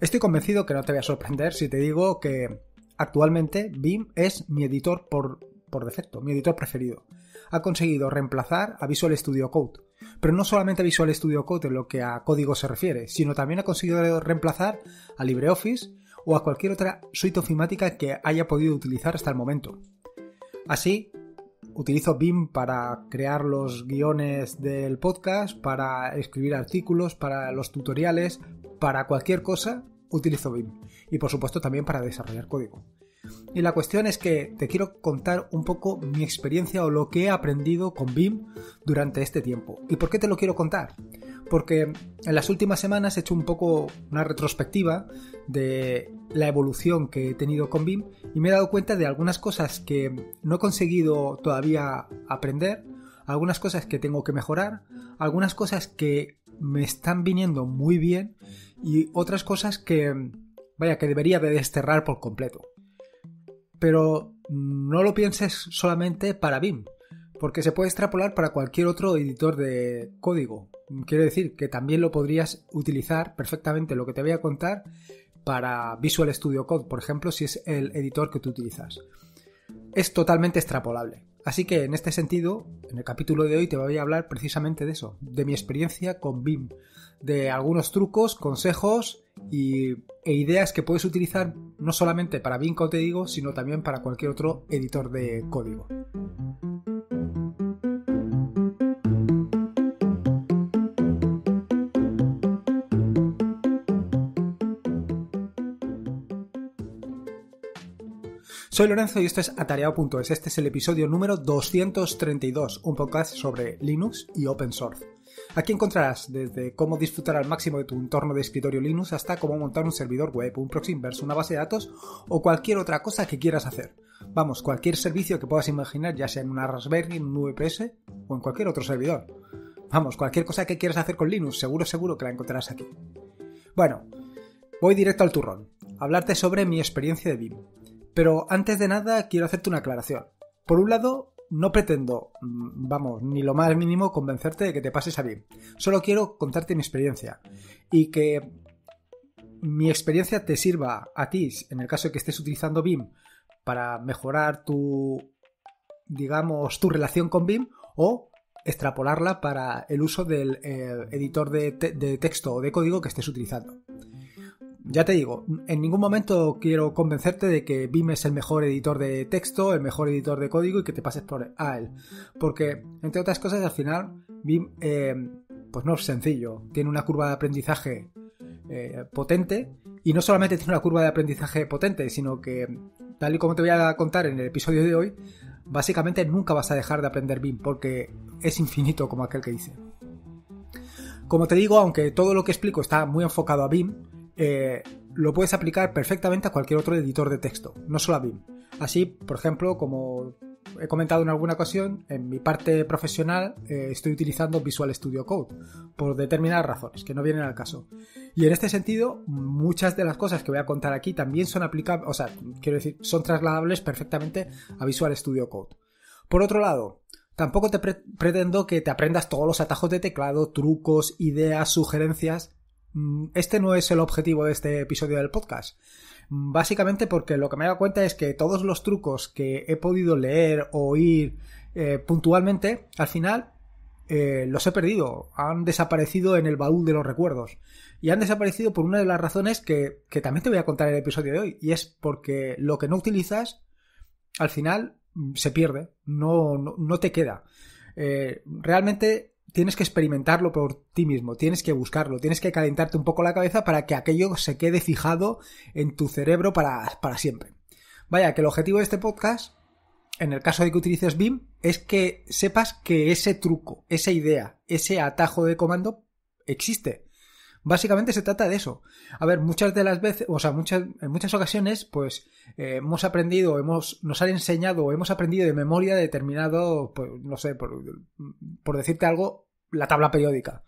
Estoy convencido que no te voy a sorprender si te digo que actualmente BIM es mi editor por, por defecto, mi editor preferido. Ha conseguido reemplazar a Visual Studio Code. Pero no solamente a Visual Studio Code en lo que a código se refiere, sino también ha conseguido reemplazar a LibreOffice o a cualquier otra suite ofimática que haya podido utilizar hasta el momento. Así, utilizo BIM para crear los guiones del podcast, para escribir artículos, para los tutoriales, para cualquier cosa utilizo BIM y por supuesto también para desarrollar código. Y la cuestión es que te quiero contar un poco mi experiencia o lo que he aprendido con BIM durante este tiempo. ¿Y por qué te lo quiero contar? Porque en las últimas semanas he hecho un poco una retrospectiva de la evolución que he tenido con BIM y me he dado cuenta de algunas cosas que no he conseguido todavía aprender, algunas cosas que tengo que mejorar, algunas cosas que me están viniendo muy bien y otras cosas que, vaya, que debería de desterrar por completo. Pero no lo pienses solamente para BIM, porque se puede extrapolar para cualquier otro editor de código. Quiere decir que también lo podrías utilizar perfectamente lo que te voy a contar para Visual Studio Code, por ejemplo, si es el editor que tú utilizas. Es totalmente extrapolable. Así que en este sentido, en el capítulo de hoy te voy a hablar precisamente de eso, de mi experiencia con BIM, de algunos trucos, consejos y, e ideas que puedes utilizar no solamente para BIM, como te digo, sino también para cualquier otro editor de código. Soy Lorenzo y esto es atareado.es. Este es el episodio número 232, un podcast sobre Linux y open source. Aquí encontrarás desde cómo disfrutar al máximo de tu entorno de escritorio Linux hasta cómo montar un servidor web, un proxy inverse, una base de datos o cualquier otra cosa que quieras hacer. Vamos, cualquier servicio que puedas imaginar, ya sea en una Raspberry, en un VPS o en cualquier otro servidor. Vamos, cualquier cosa que quieras hacer con Linux, seguro, seguro que la encontrarás aquí. Bueno, voy directo al turrón. Hablarte sobre mi experiencia de BIM. Pero antes de nada quiero hacerte una aclaración. Por un lado, no pretendo, mm, vamos, ni lo más mínimo convencerte de que te pases a BIM. Solo quiero contarte mi experiencia y que mi experiencia te sirva a ti, en el caso de que estés utilizando BIM, para mejorar tu, digamos, tu relación con BIM o extrapolarla para el uso del eh, editor de, de texto o de código que estés utilizando ya te digo, en ningún momento quiero convencerte de que BIM es el mejor editor de texto, el mejor editor de código y que te pases por a él. Porque, entre otras cosas, al final BIM eh, pues no es sencillo. Tiene una curva de aprendizaje eh, potente y no solamente tiene una curva de aprendizaje potente, sino que, tal y como te voy a contar en el episodio de hoy, básicamente nunca vas a dejar de aprender BIM porque es infinito como aquel que dice. Como te digo, aunque todo lo que explico está muy enfocado a BIM, eh, lo puedes aplicar perfectamente a cualquier otro editor de texto, no solo a BIM. Así, por ejemplo, como he comentado en alguna ocasión, en mi parte profesional eh, estoy utilizando Visual Studio Code por determinadas razones que no vienen al caso. Y en este sentido, muchas de las cosas que voy a contar aquí también son aplicables, o sea, quiero decir, son trasladables perfectamente a Visual Studio Code. Por otro lado, tampoco te pretendo que te aprendas todos los atajos de teclado, trucos, ideas, sugerencias Mm, este no es el objetivo de este episodio del podcast. Mm, básicamente porque lo que me he dado cuenta es que todos los trucos que he podido leer o oír eh, puntualmente, al final eh, los he perdido, han desaparecido en el baúl de los recuerdos. Y han desaparecido por una de las razones que, también te voy a contar en el episodio de hoy, y es porque lo que no utilizas, al final mm, se pierde, no, no, te queda. Eh, realmente tienes que experimentarlo por ti mismo, tienes que buscarlo, tienes que calentarte un poco la cabeza para que aquello se quede fijado en tu cerebro para, para siempre. Vaya, que el objetivo de este podcast, en el caso de que utilices BIM, es que sepas que ese truco, esa idea, ese atajo de comando existe. Básicamente se trata de eso. A ver, muchas de las veces, o sea, muchas, en muchas ocasiones, pues eh, hemos aprendido, hemos, nos han enseñado, hemos aprendido de memoria determinado, pues no sé, por, por decirte algo, la tabla periódica.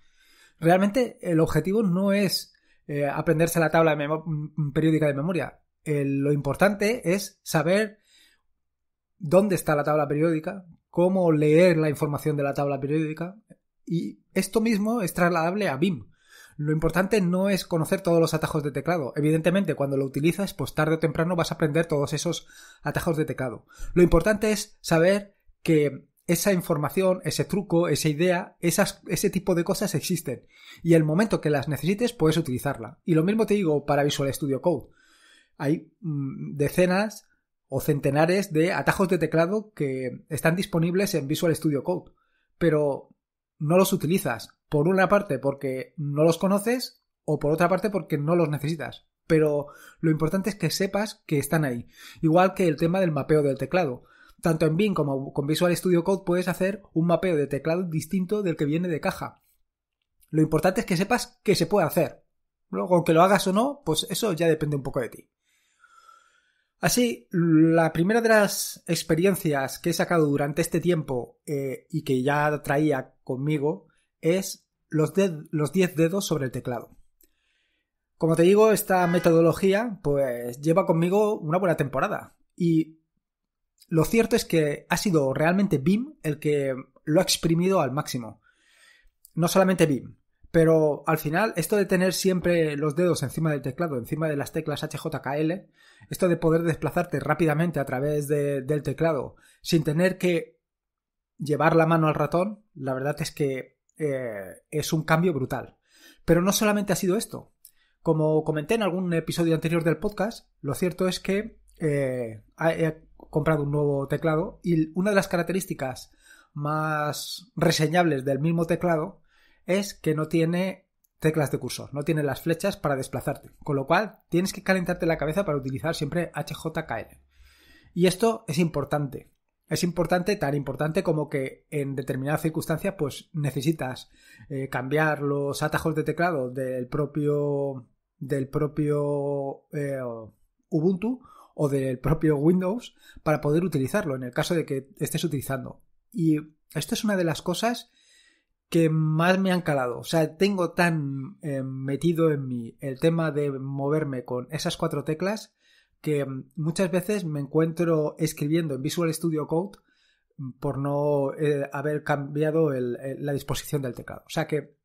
Realmente el objetivo no es eh, aprenderse la tabla mm, periódica de memoria. lo importante es saber dónde está la tabla periódica, cómo leer la información de la tabla periódica. Y esto mismo es trasladable a BIM. Lo importante no es conocer todos los atajos de teclado. Evidentemente, cuando lo utilizas, pues tarde o temprano vas a aprender todos esos atajos de teclado. Lo importante es saber que esa información, ese truco, esa idea, ese tipo de cosas existen. Y el momento que las necesites puedes utilizarla. Y lo mismo te digo para Visual Studio Code. Hay mm, decenas o centenares de atajos de teclado que están disponibles en Visual Studio Code, pero no los utilizas. Por una parte porque no los conoces o por otra parte porque no los necesitas. Pero lo importante es que sepas que están ahí. Igual que el tema del mapeo del teclado. Tanto en Bing como con Visual Studio Code puedes hacer un mapeo de teclado distinto del que viene de caja. Lo importante es que sepas que se puede hacer. Luego, que lo hagas o no, pues eso ya depende un poco de ti. Así, la primera de las experiencias que he sacado durante este tiempo eh, y que ya traía conmigo es los 10 dedos sobre el teclado. Como te digo, esta metodología pues lleva conmigo una buena temporada y lo cierto es que ha sido realmente BIM el que lo ha exprimido al máximo. No solamente BIM, pero al final, esto de tener siempre los dedos encima del teclado, encima de las teclas HJKL, esto de poder desplazarte rápidamente a través del teclado sin tener que llevar la mano al ratón, la verdad es que eh, es un cambio brutal. Pero no solamente ha sido esto. Como comenté en algún episodio anterior del podcast, lo cierto es que eh, eh, comprado un nuevo teclado y una de las características más reseñables del mismo teclado es que no tiene teclas de cursor, no tiene las flechas para desplazarte, con lo cual tienes que calentarte la cabeza para utilizar siempre HJKL. Y esto es importante. Es importante, tan importante como que en determinadas circunstancias pues necesitas eh, cambiar los atajos de teclado del propio del propio eh, Ubuntu o del propio Windows para poder utilizarlo en el caso de que estés utilizando. Y esto es una de las cosas que más me han calado. O sea, tengo tan eh, metido en mí el tema de moverme con esas cuatro teclas que muchas veces me encuentro escribiendo en Visual Studio Code por no eh, haber cambiado la disposición del teclado. O sea que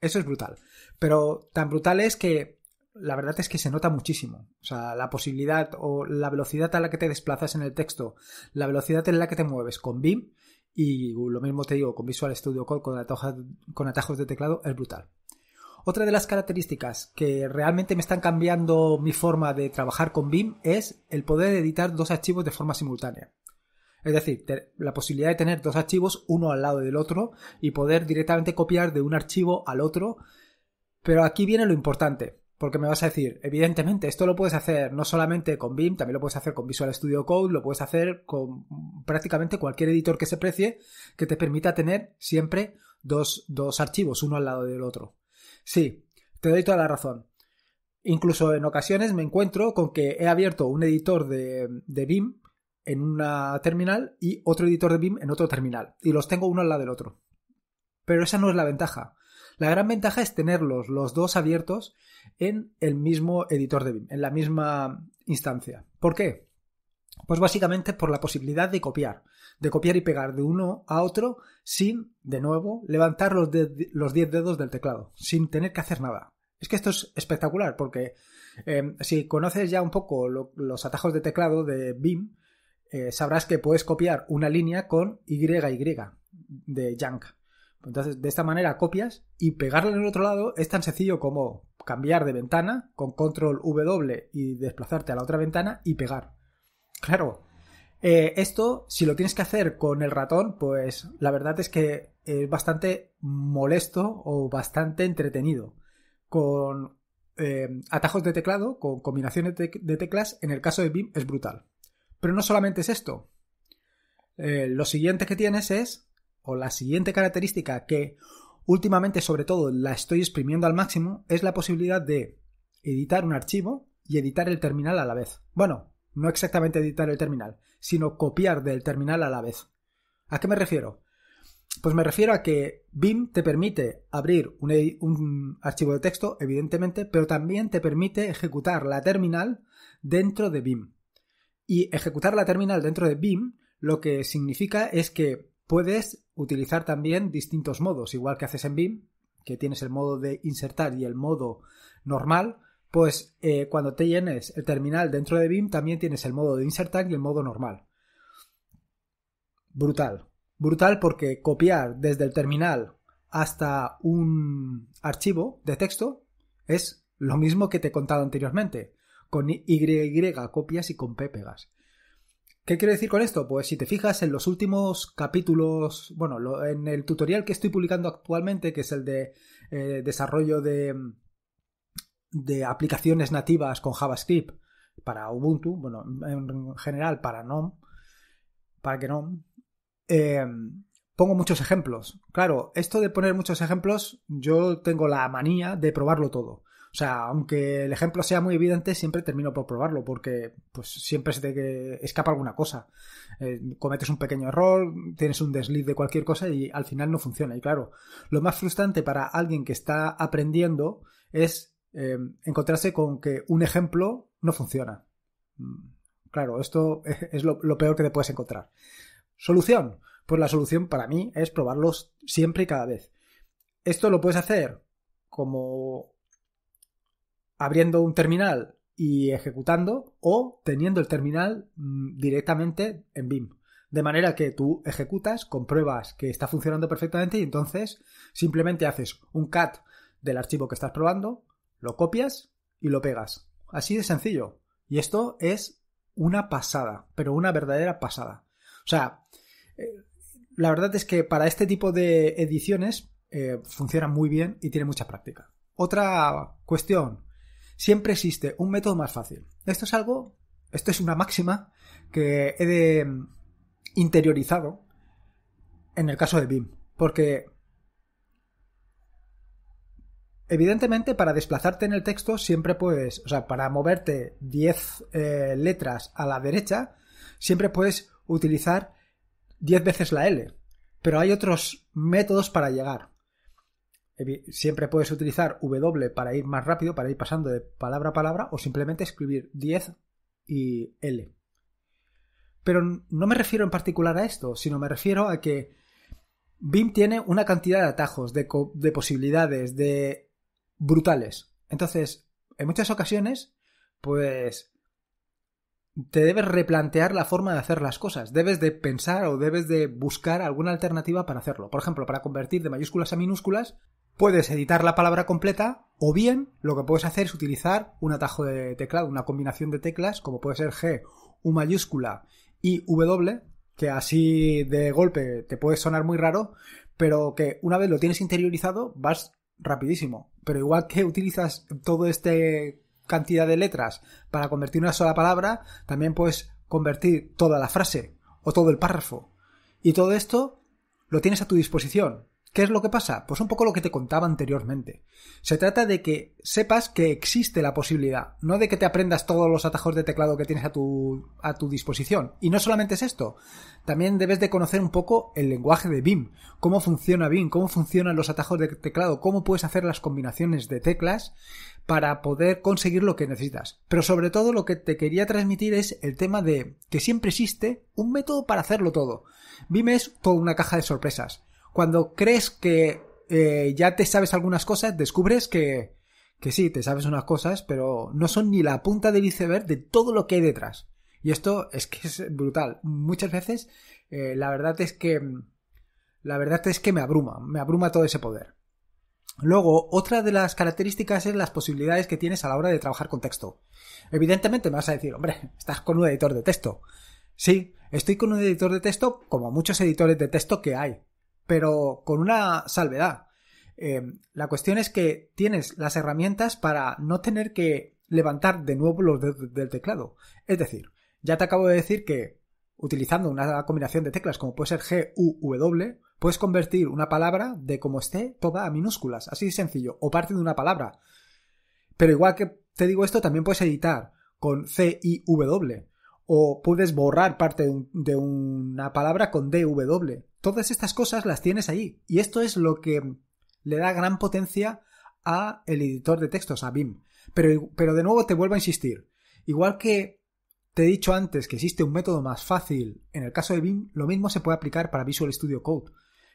eso es brutal. Pero tan brutal es que la verdad es que se nota muchísimo. O sea, la posibilidad o la velocidad a la que te desplazas en el texto, la velocidad en la que te mueves con BIM y lo mismo te digo con Visual Studio Code, con, atajos, con atajos de teclado, es brutal. Otra de las características que realmente me están cambiando mi forma de trabajar con BIM es el poder editar dos archivos de forma simultánea. Es decir, la posibilidad de tener dos archivos uno al lado del otro y poder directamente copiar de un archivo al otro. Pero aquí viene lo importante. Porque me vas a decir, evidentemente, esto lo puedes hacer no solamente con BIM, también lo puedes hacer con Visual Studio Code, lo puedes hacer con prácticamente cualquier editor que se precie que te permita tener siempre dos, archivos, uno al lado del otro. Sí, te doy toda la razón. Incluso en ocasiones me encuentro con que he abierto un editor de, de BIM en una terminal y otro editor de BIM en otro terminal. Y los tengo uno al lado del otro. Pero esa no es la ventaja. La gran ventaja es tenerlos los dos abiertos en el mismo editor de BIM, en la misma instancia. ¿Por qué? Pues básicamente por la posibilidad de copiar, de copiar y pegar de uno a otro sin, de nuevo, levantar los 10 dedos del teclado, sin tener que hacer nada. Es que esto es espectacular porque em, si conoces ya un poco los atajos de teclado de BIM, eh, sabrás que puedes copiar una línea con YY de Yank. Entonces, de esta manera copias y pegarla en el otro lado es tan sencillo como cambiar de ventana con control W y desplazarte a la otra ventana y pegar. Claro, eh, esto, si lo tienes que hacer con el ratón, pues la verdad es que es bastante molesto o bastante entretenido. Con eh, atajos de teclado, con combinaciones de, teclas, en el caso de BIM es brutal. Pero no solamente es esto. Eh, lo siguiente que tienes es o la siguiente característica que últimamente sobre todo la estoy exprimiendo al máximo es la posibilidad de editar un archivo y editar el terminal a la vez. Bueno, no exactamente editar el terminal, sino copiar del terminal a la vez. ¿A qué me refiero? Pues me refiero a que BIM te permite abrir un, archivo de texto, evidentemente, pero también te permite ejecutar la terminal dentro de BIM. Y ejecutar la terminal dentro de BIM lo que significa es que Puedes utilizar también distintos modos, igual que haces en BIM, que tienes el modo de insertar y el modo normal, pues eh, cuando te llenes el terminal dentro de BIM también tienes el modo de insertar y el modo normal. Brutal. Brutal porque copiar desde el terminal hasta un archivo de texto es lo mismo que te he contado anteriormente. Con Y copias y con P pegas. ¿Qué quiero decir con esto? Pues si te fijas en los últimos capítulos, bueno, en el tutorial que estoy publicando actualmente, que es el de eh, desarrollo de, aplicaciones nativas con JavaScript para Ubuntu, bueno, en general para GNOME, para que no, eh, pongo muchos ejemplos. Claro, esto de poner muchos ejemplos, yo tengo la manía de probarlo todo. O sea, aunque el ejemplo sea muy evidente, siempre termino por probarlo, porque pues siempre se te escapa alguna cosa. Eh, cometes un pequeño error, tienes un desliz de cualquier cosa y al final no funciona. Y claro, lo más frustrante para alguien que está aprendiendo es eh, encontrarse con que un ejemplo no funciona. Mm, claro, esto es lo, lo peor que te puedes encontrar. Solución. Pues la solución para mí es probarlos siempre y cada vez. Esto lo puedes hacer como abriendo un terminal y ejecutando o teniendo el terminal mm, directamente en BIM. De manera que tú ejecutas, compruebas que está funcionando perfectamente y entonces simplemente haces un cat del archivo que estás probando, lo copias y lo pegas. Así de sencillo. Y esto es una pasada, pero una verdadera pasada. O sea, eh, la verdad es que para este tipo de ediciones eh, funciona muy bien y tiene mucha práctica. Otra cuestión siempre existe un método más fácil. Esto es algo, esto es una máxima que he de mm, interiorizado en el caso de BIM, porque evidentemente para desplazarte en el texto siempre puedes, o sea, para moverte 10 eh, letras a la derecha, siempre puedes utilizar 10 veces la L, pero hay otros métodos para llegar. Siempre puedes utilizar W para ir más rápido, para ir pasando de palabra a palabra, o simplemente escribir 10 y L. Pero no me refiero en particular a esto, sino me refiero a que BIM tiene una cantidad de atajos, de, de posibilidades, de brutales. Entonces, en muchas ocasiones, pues te debes replantear la forma de hacer las cosas. Debes de pensar o debes de buscar alguna alternativa para hacerlo. Por ejemplo, para convertir de mayúsculas a minúsculas, Puedes editar la palabra completa o bien lo que puedes hacer es utilizar un atajo de teclado, una combinación de teclas como puede ser G, U mayúscula y W, que así de golpe te puede sonar muy raro, pero que una vez lo tienes interiorizado vas rapidísimo. Pero igual que utilizas todo esta cantidad de letras para convertir una sola palabra, también puedes convertir toda la frase o todo el párrafo. Y todo esto lo tienes a tu disposición. ¿Qué es lo que pasa? Pues un poco lo que te contaba anteriormente. Se trata de que sepas que existe la posibilidad, no de que te aprendas todos los atajos de teclado que tienes a tu, a tu disposición. Y no solamente es esto, también debes de conocer un poco el lenguaje de BIM, cómo funciona BIM, cómo funcionan los atajos de teclado, cómo puedes hacer las combinaciones de teclas para poder conseguir lo que necesitas. Pero sobre todo lo que te quería transmitir es el tema de que siempre existe un método para hacerlo todo. BIM es toda una caja de sorpresas cuando crees que eh, ya te sabes algunas cosas, descubres que, sí, te sabes unas cosas, pero no son ni la punta del iceberg de todo lo que hay detrás. Y esto es que es brutal. Muchas veces eh, la verdad es que la verdad es que me abruma, me abruma todo ese poder. Luego, otra de las características es las posibilidades que tienes a la hora de trabajar con texto. Evidentemente me vas a decir, hombre, estás con un editor de texto. Sí, estoy con un editor de texto como muchos editores de texto que hay pero con una salvedad. Eh, la cuestión es que tienes las herramientas para no tener que levantar de nuevo los dedos del teclado. Es decir, ya te acabo de decir que utilizando una combinación de teclas como puede ser G, U, W, puedes convertir una palabra de como esté toda a minúsculas, así de sencillo, o parte de una palabra. Pero igual que te digo esto, también puedes editar con C, I, W o puedes borrar parte de, una palabra con DW. Todas estas cosas las tienes ahí. Y esto es lo que le da gran potencia a el editor de textos, a BIM. Pero, pero de nuevo te vuelvo a insistir. Igual que te he dicho antes que existe un método más fácil en el caso de BIM, lo mismo se puede aplicar para Visual Studio Code.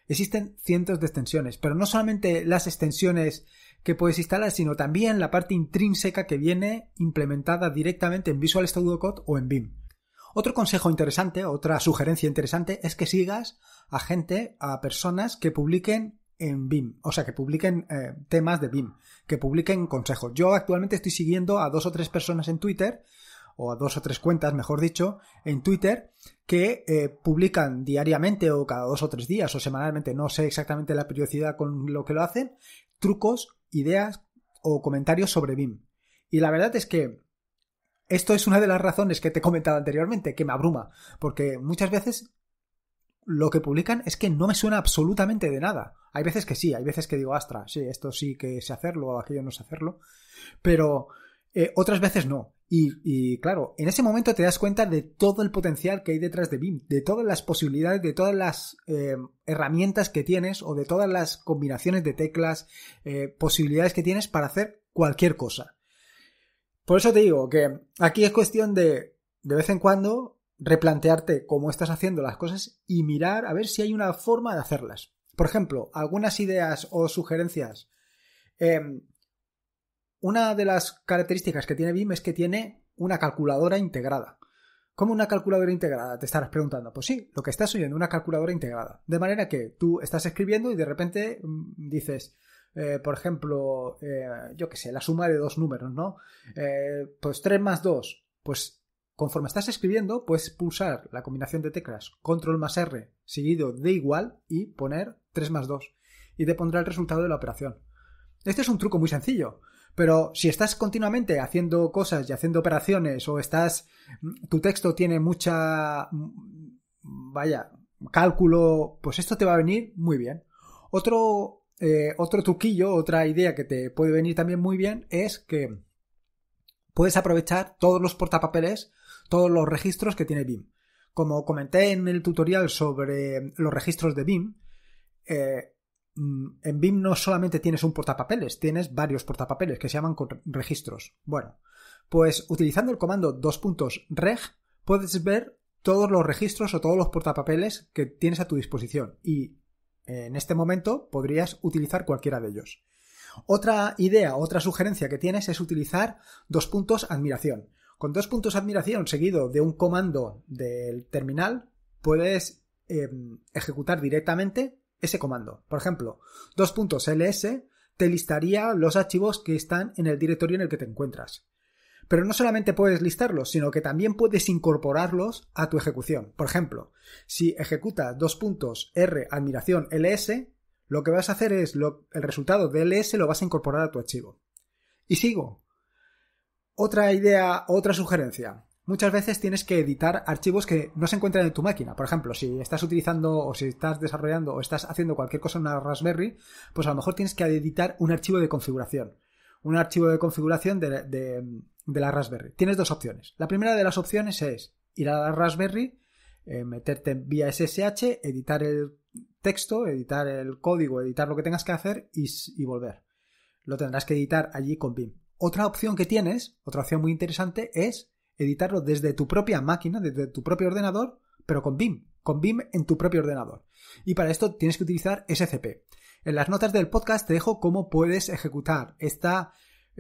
Existen cientos de extensiones, pero no solamente las extensiones que puedes instalar, sino también la parte intrínseca que viene implementada directamente en Visual Studio Code o en BIM. Otro consejo interesante, otra sugerencia interesante es que sigas a gente, a personas que publiquen en BIM, o sea, que publiquen eh, temas de BIM, que publiquen consejos. Yo actualmente estoy siguiendo a dos o tres personas en Twitter, o a dos o tres cuentas, mejor dicho, en Twitter, que eh, publican diariamente o cada dos o tres días o semanalmente, no sé exactamente la periodicidad con lo que lo hacen, trucos, ideas o comentarios sobre BIM. Y la verdad es que esto es una de las razones que te comentaba anteriormente, que me abruma, porque muchas veces lo que publican es que no me suena absolutamente de nada. Hay veces que sí, hay veces que digo, astra, sí, esto sí que sé hacerlo, o aquello no sé hacerlo, pero eh, otras veces no. Y, claro, en ese momento te das cuenta de todo el potencial que hay detrás de BIM, de todas las posibilidades, de todas las eh, herramientas que tienes o de todas las combinaciones de teclas, eh, posibilidades que tienes para hacer cualquier cosa. Por eso te digo que aquí es cuestión de, de vez en cuando, replantearte cómo estás haciendo las cosas y mirar a ver si hay una forma de hacerlas. Por ejemplo, algunas ideas o sugerencias. Em, una de las características que tiene BIM es que tiene una calculadora integrada. ¿Cómo una calculadora integrada? Te estarás preguntando. Pues sí, lo que estás oyendo, una calculadora integrada. De manera que tú estás escribiendo y de repente mm, dices, eh, por ejemplo, eh, yo que sé, la suma de dos números, ¿no? Eh, pues 3 más 2, pues conforme estás escribiendo, puedes pulsar la combinación de teclas control más R seguido de igual y poner 3 más 2 y te pondrá el resultado de la operación. Este es un truco muy sencillo, pero si estás continuamente haciendo cosas y haciendo operaciones o estás mm, tu texto tiene mucha mm, vaya, cálculo, pues esto te va a venir muy bien. Otro eh, otro truquillo, otra idea que te puede venir también muy bien es que puedes aprovechar todos los portapapeles, todos los registros que tiene BIM. Como comenté en el tutorial sobre los registros de BIM, eh, mm, en BIM no solamente tienes un portapapeles, tienes varios portapapeles que se llaman registros. Bueno, pues utilizando el comando dos puntos reg puedes ver todos los registros o todos los portapapeles que tienes a tu disposición y en este momento podrías utilizar cualquiera de ellos. Otra idea, otra sugerencia que tienes es utilizar dos puntos admiración. Con dos puntos admiración seguido de un comando del terminal, puedes em, ejecutar directamente ese comando. Por ejemplo, dos puntos ls te listaría los archivos que están en el directorio en el que te encuentras. Pero no solamente puedes listarlos, sino que también puedes incorporarlos a tu ejecución. Por ejemplo, si ejecutas dos puntos R admiración ls, lo que vas a hacer es el resultado de ls lo vas a incorporar a tu archivo. Y sigo. Otra idea, otra sugerencia. Muchas veces tienes que editar archivos que no se encuentran en tu máquina. Por ejemplo, si estás utilizando o si estás desarrollando o estás haciendo cualquier cosa en una Raspberry, pues a lo mejor tienes que editar un archivo de configuración. Un archivo de configuración de de la Raspberry. Tienes dos opciones. La primera de las opciones es ir a la Raspberry, eh, meterte meterte vía SSH, editar el texto, editar el código, editar lo que tengas que hacer y, y volver. Lo tendrás que editar allí con BIM. Otra opción que tienes, otra opción muy interesante, es editarlo desde tu propia máquina, desde tu propio ordenador, pero con BIM, con BIM en tu propio ordenador. Y para esto tienes que utilizar SCP. En las notas del podcast te dejo cómo puedes ejecutar esta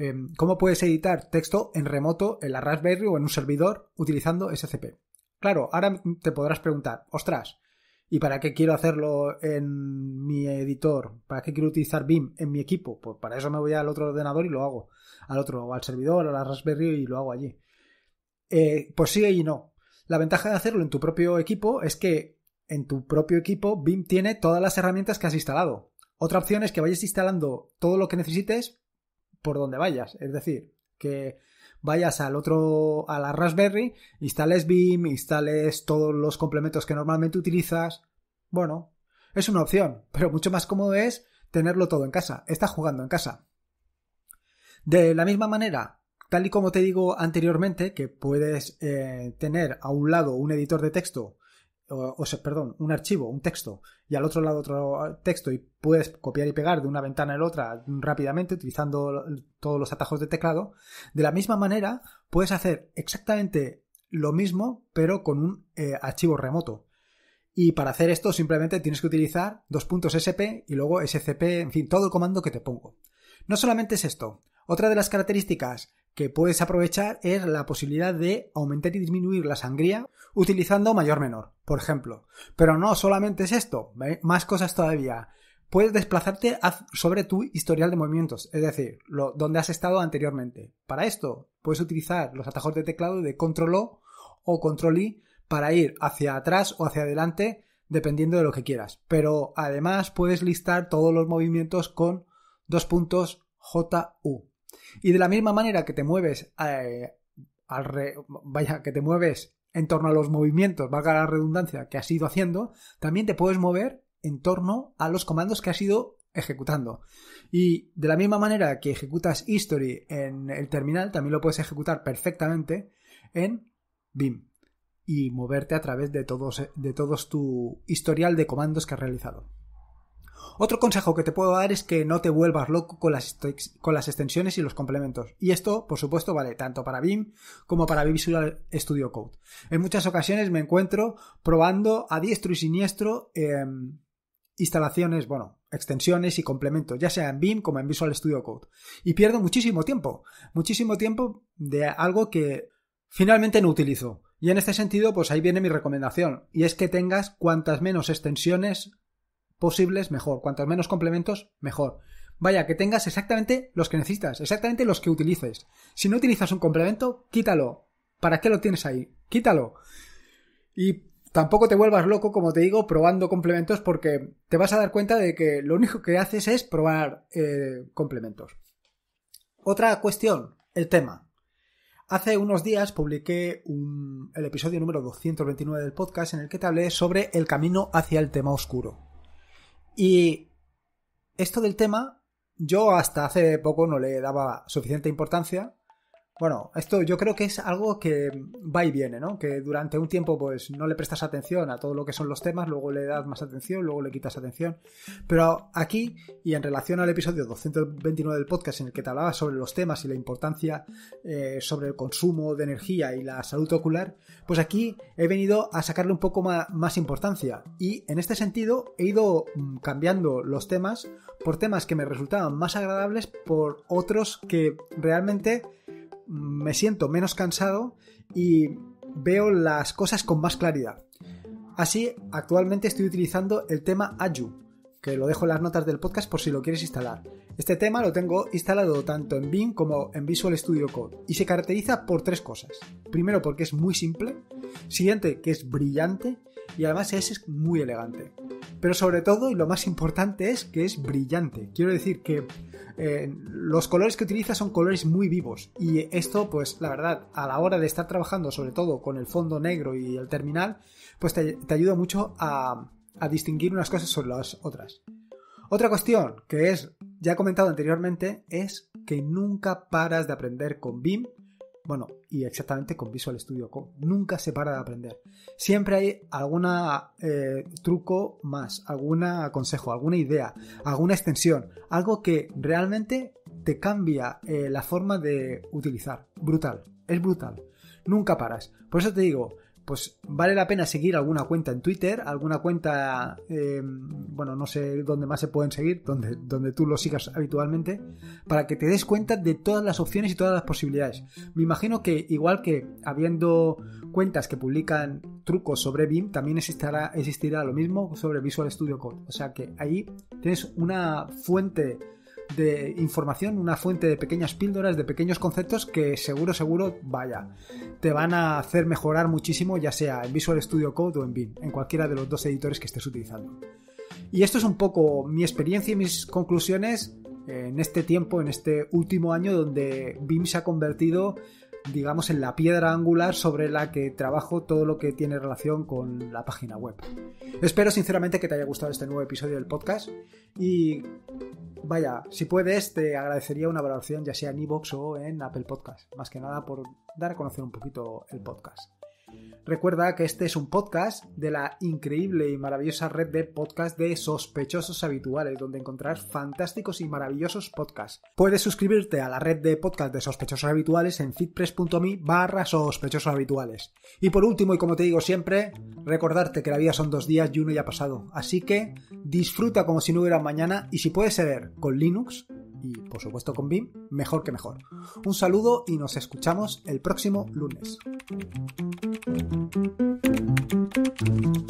Em, cómo puedes editar texto en remoto en la Raspberry o en un servidor utilizando SCP. Claro, ahora te podrás preguntar, ostras, ¿y para qué quiero hacerlo en mi editor? ¿Para qué quiero utilizar BIM en mi equipo? Pues para eso me voy al otro ordenador y lo hago, al otro, o al servidor, a la Raspberry y lo hago allí. Eh, pues sí y no. La ventaja de hacerlo en tu propio equipo es que en tu propio equipo BIM tiene todas las herramientas que has instalado. Otra opción es que vayas instalando todo lo que necesites por donde vayas. Es decir, que vayas al otro, a la Raspberry, instales BIM, instales todos los complementos que normalmente utilizas. Bueno, es una opción, pero mucho más cómodo es tenerlo todo en casa. Estás jugando en casa. De la misma manera, tal y como te digo anteriormente, que puedes eh, tener a un lado un editor de texto perdón, un archivo, un texto, y al otro lado otro texto, y puedes copiar y pegar de una ventana a la otra rápidamente utilizando todos los atajos de teclado, de la misma manera puedes hacer exactamente lo mismo, pero con un eh, archivo remoto. Y para hacer esto simplemente tienes que utilizar dos puntos SP y luego SCP, en fin, todo el comando que te pongo. No solamente es esto. Otra de las características que puedes aprovechar es la posibilidad de aumentar y disminuir la sangría utilizando mayor menor, por ejemplo. Pero no solamente es esto, más cosas todavía. Puedes desplazarte sobre tu historial de movimientos, es decir, lo, donde has estado anteriormente. Para esto, puedes utilizar los atajos de teclado de control O o control I para ir hacia atrás o hacia adelante, dependiendo de lo que quieras. Pero además puedes listar todos los movimientos con dos puntos J-U. Y de la misma manera que te mueves eh, al vaya, que te mueves en torno a los movimientos, valga la redundancia, que has ido haciendo, también te puedes mover en torno a los comandos que has ido ejecutando. Y de la misma manera que ejecutas history en el terminal, también lo puedes ejecutar perfectamente en BIM y moverte a través de, todos, de todos tu historial de comandos que has realizado. Otro consejo que te puedo dar es que no te vuelvas loco con las, con las extensiones y los complementos. Y esto, por supuesto, vale tanto para BIM como para Visual Studio Code. En muchas ocasiones me encuentro probando a diestro y siniestro em, instalaciones, bueno, extensiones y complementos, ya sea en BIM como en Visual Studio Code. Y pierdo muchísimo tiempo, muchísimo tiempo de algo que finalmente no utilizo. Y en este sentido, pues ahí viene mi recomendación, y es que tengas cuantas menos extensiones posibles, mejor. Cuantos menos complementos, mejor. Vaya, que tengas exactamente los que necesitas, exactamente los que utilices. Si no utilizas un complemento, quítalo. ¿Para qué lo tienes ahí? Quítalo. Y tampoco te vuelvas loco, como te digo, probando complementos porque te vas a dar cuenta de que lo único que haces es probar eh, complementos. Otra cuestión, el tema. Hace unos días publiqué un, el episodio número 229 del podcast en el que te hablé sobre el camino hacia el tema oscuro. Y esto del tema, yo hasta hace poco no le daba suficiente importancia bueno, esto yo creo que es algo que va y viene, ¿no? Que durante un tiempo pues no le prestas atención a todo lo que son los temas, luego le das más atención, luego le quitas atención. Pero aquí, y en relación al episodio 229 del podcast en el que te hablaba sobre los temas y la importancia eh, sobre el consumo de energía y la salud ocular, pues aquí he venido a sacarle un poco más importancia. Y en este sentido he ido mm, cambiando los temas por temas que me resultaban más agradables por otros que realmente me siento menos cansado y veo las cosas con más claridad. Así, actualmente estoy utilizando el tema AJU, que lo dejo en las notas del podcast por si lo quieres instalar. Este tema lo tengo instalado tanto en BIM como en Visual Studio Code y se caracteriza por tres cosas. Primero porque es muy simple, siguiente que es brillante y además es muy elegante. Pero sobre todo, y lo más importante es que es brillante. Quiero decir que eh, los colores que utiliza son colores muy vivos. Y esto, pues la verdad, a la hora de estar trabajando, sobre todo con el fondo negro y el terminal, pues te, ayuda mucho a, distinguir unas cosas sobre las otras. Otra cuestión que es, ya he comentado anteriormente, es que nunca paras de aprender con BIM bueno, y exactamente con Visual Studio Code. Nunca se para de aprender. Siempre hay algún eh, truco más, algún consejo, alguna idea, alguna extensión, algo que realmente te cambia eh, la forma de utilizar. Brutal, es brutal. Nunca paras. Por eso te digo, pues vale la pena seguir alguna cuenta en Twitter, alguna cuenta, eh, bueno, no sé dónde más se pueden seguir, donde, tú lo sigas habitualmente, para que te des cuenta de todas las opciones y todas las posibilidades. Me imagino que igual que habiendo cuentas que publican trucos sobre BIM, también existirá, existirá lo mismo sobre Visual Studio Code. O sea que ahí tienes una fuente de información, una fuente de pequeñas píldoras, de pequeños conceptos que seguro, seguro, vaya, te van a hacer mejorar muchísimo, ya sea en Visual Studio Code o en BIM, en cualquiera de los dos editores que estés utilizando. Y esto es un poco mi experiencia y mis conclusiones en este tiempo, en este último año donde BIM se ha convertido digamos, en la piedra angular sobre la que trabajo todo lo que tiene relación con la página web. Espero sinceramente que te haya gustado este nuevo episodio del podcast y vaya, si puedes, te agradecería una valoración ya sea en iVoox o en Apple Podcast, más que nada por dar a conocer un poquito el podcast. Recuerda que este es un podcast de la increíble y maravillosa red de podcast de sospechosos habituales, donde encontrarás fantásticos y maravillosos podcasts. Puedes suscribirte a la red de podcast de sospechosos habituales en fitpress.me barra sospechosos habituales. Y por último, y como te digo siempre, recordarte que la vida son dos días y uno ya ha pasado. Así que disfruta como si no hubiera mañana y si puedes ceder con Linux y por supuesto con BIM, mejor que mejor. Un saludo y nos escuchamos el próximo lunes. thank you